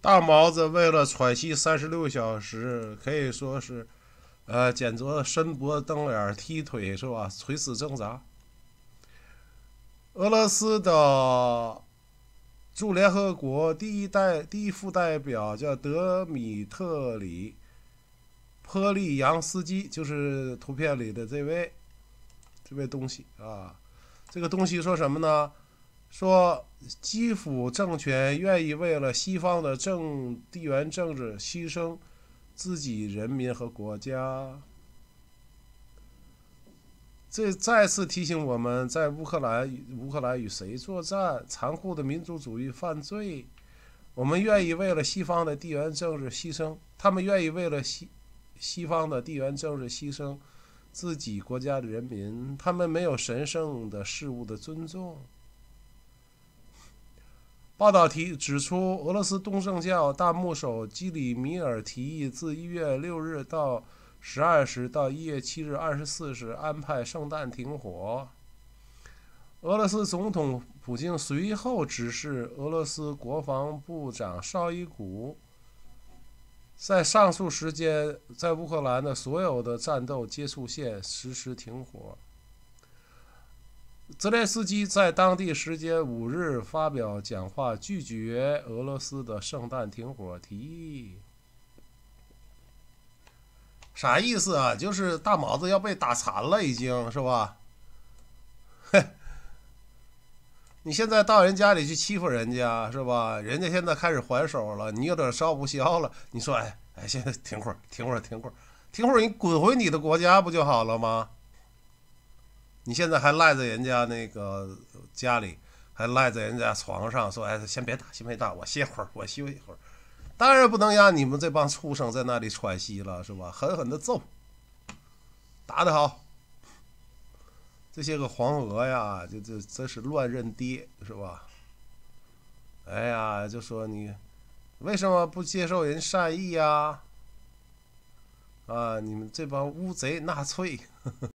大毛子为了喘息三十六小时，可以说是，呃，简直伸脖、瞪眼、踢腿，是吧？垂死挣扎。俄罗斯的驻联合国第一代第一副代表叫德米特里·波利扬斯基，就是图片里的这位，这位东西啊，这个东西说什么呢？说。基辅政权愿意为了西方的政地缘政治牺牲自己人民和国家，这再次提醒我们在乌克兰乌克兰与谁作战？残酷的民族主义犯罪，我们愿意为了西方的地缘政治牺牲；他们愿意为了西西方的地缘政治牺牲自己国家的人民，他们没有神圣的事物的尊重。报道提指出，俄罗斯东正教大牧首基里米尔提议，自一月六日到十二时到一月七日二十四时安排圣诞停火。俄罗斯总统普京随后指示俄罗斯国防部长绍伊古，在上述时间在乌克兰的所有的战斗接触线实施停火。泽连斯基在当地时间五日发表讲话，拒绝俄罗斯的圣诞停火提议。啥意思啊？就是大毛子要被打残了，已经是吧？你现在到人家里去欺负人家是吧？人家现在开始还手了，你有点烧不消了。你说，哎哎，现在停会儿，停会儿，停会儿，停会儿，你滚回你的国家不就好了吗？你现在还赖在人家那个家里，还赖在人家床上，说哎，先别打，先别打，我歇会儿，我休一会儿。当然不能让你们这帮畜生在那里喘息了，是吧？狠狠的揍，打得好。这些个黄俄呀，就就真是乱认爹，是吧？哎呀，就说你为什么不接受人善意呀？啊，你们这帮乌贼、纳粹！